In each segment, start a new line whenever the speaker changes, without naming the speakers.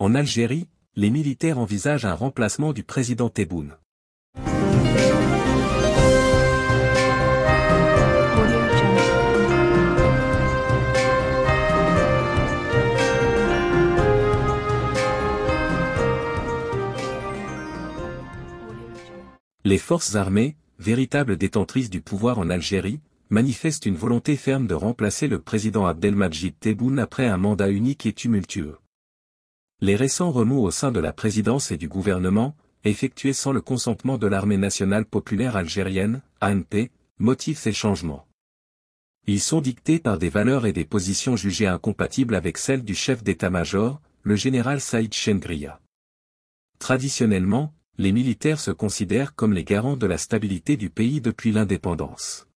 En Algérie, les militaires envisagent un remplacement du président Tebboune. Les forces armées, véritables détentrices du pouvoir en Algérie, manifestent une volonté ferme de remplacer le président Abdelmajid Tebboune après un mandat unique et tumultueux. Les récents remous au sein de la présidence et du gouvernement, effectués sans le consentement de l'Armée nationale populaire algérienne, ANP, motivent ces changements. Ils sont dictés par des valeurs et des positions jugées incompatibles avec celles du chef d'état-major, le général Saïd Chengria. Traditionnellement, les militaires se considèrent comme les garants de la stabilité du pays depuis l'indépendance.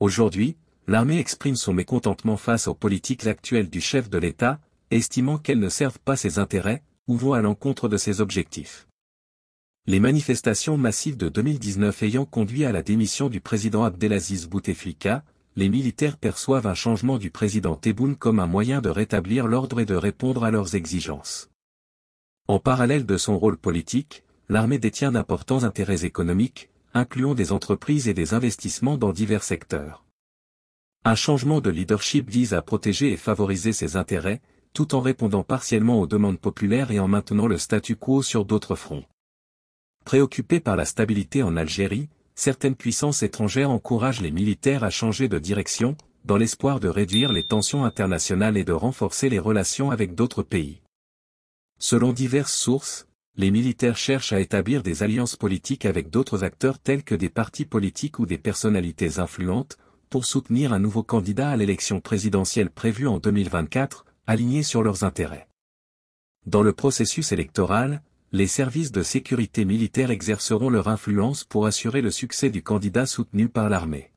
Aujourd'hui, l'armée exprime son mécontentement face aux politiques actuelles du chef de l'État, estimant qu'elles ne servent pas ses intérêts, ou vont à l'encontre de ses objectifs. Les manifestations massives de 2019 ayant conduit à la démission du président Abdelaziz Bouteflika, les militaires perçoivent un changement du président Tebboune comme un moyen de rétablir l'ordre et de répondre à leurs exigences. En parallèle de son rôle politique, l'armée détient d'importants intérêts économiques, incluant des entreprises et des investissements dans divers secteurs. Un changement de leadership vise à protéger et favoriser ses intérêts, tout en répondant partiellement aux demandes populaires et en maintenant le statu quo sur d'autres fronts. Préoccupés par la stabilité en Algérie, certaines puissances étrangères encouragent les militaires à changer de direction, dans l'espoir de réduire les tensions internationales et de renforcer les relations avec d'autres pays. Selon diverses sources, les militaires cherchent à établir des alliances politiques avec d'autres acteurs tels que des partis politiques ou des personnalités influentes, pour soutenir un nouveau candidat à l'élection présidentielle prévue en 2024, alignés sur leurs intérêts. Dans le processus électoral, les services de sécurité militaire exerceront leur influence pour assurer le succès du candidat soutenu par l'armée.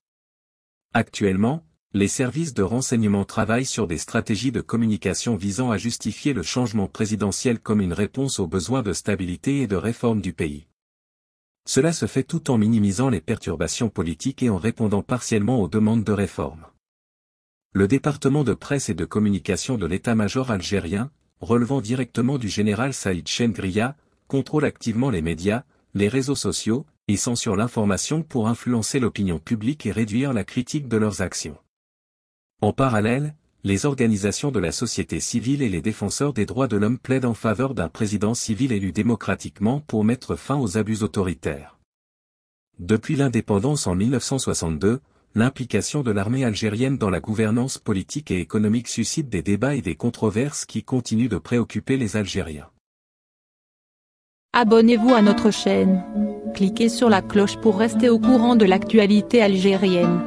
Actuellement, les services de renseignement travaillent sur des stratégies de communication visant à justifier le changement présidentiel comme une réponse aux besoins de stabilité et de réforme du pays. Cela se fait tout en minimisant les perturbations politiques et en répondant partiellement aux demandes de réforme le département de presse et de communication de l'état-major algérien, relevant directement du général Saïd Chengria, contrôle activement les médias, les réseaux sociaux, et censure l'information pour influencer l'opinion publique et réduire la critique de leurs actions. En parallèle, les organisations de la société civile et les défenseurs des droits de l'homme plaident en faveur d'un président civil élu démocratiquement pour mettre fin aux abus autoritaires. Depuis l'indépendance en 1962, l'implication de l'armée algérienne dans la gouvernance politique et économique suscite des débats et des controverses qui continuent de préoccuper les Algériens. Abonnez-vous à notre chaîne. Cliquez sur la cloche pour rester au courant de l'actualité algérienne.